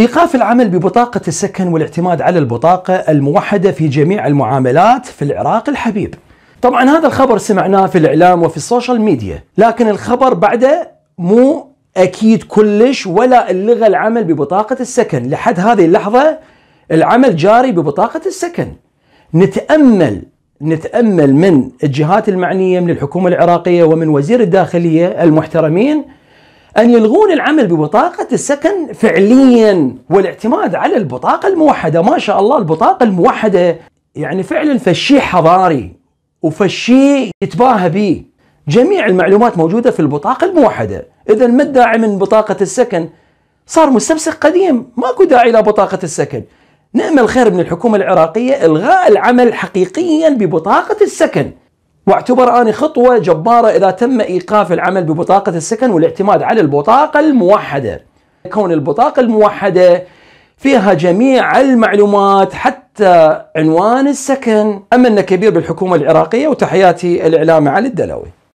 إيقاف العمل ببطاقة السكن والاعتماد على البطاقة الموحدة في جميع المعاملات في العراق الحبيب طبعا هذا الخبر سمعناه في الإعلام وفي السوشيال ميديا لكن الخبر بعده مو أكيد كلش ولا اللغة العمل ببطاقة السكن لحد هذه اللحظة العمل جاري ببطاقة السكن نتأمل نتأمل من الجهات المعنية من الحكومة العراقية ومن وزير الداخلية المحترمين أن يلغون العمل ببطاقة السكن فعليا والاعتماد على البطاقة الموحدة ما شاء الله البطاقة الموحدة يعني فعلا فشي حضاري وفشي يتباهى به جميع المعلومات موجودة في البطاقة الموحدة إذا ما الداعي من بطاقة السكن صار مستمسك قديم ماكو داعي إلى بطاقة السكن نأمل خير من الحكومة العراقية إلغاء العمل حقيقيا ببطاقة السكن واعتبر أني خطوة جبارة إذا تم إيقاف العمل ببطاقة السكن والاعتماد على البطاقة الموحدة كون البطاقة الموحدة فيها جميع المعلومات حتى عنوان السكن أمل كبير بالحكومة العراقية وتحياتي الإعلامي علي الدلوي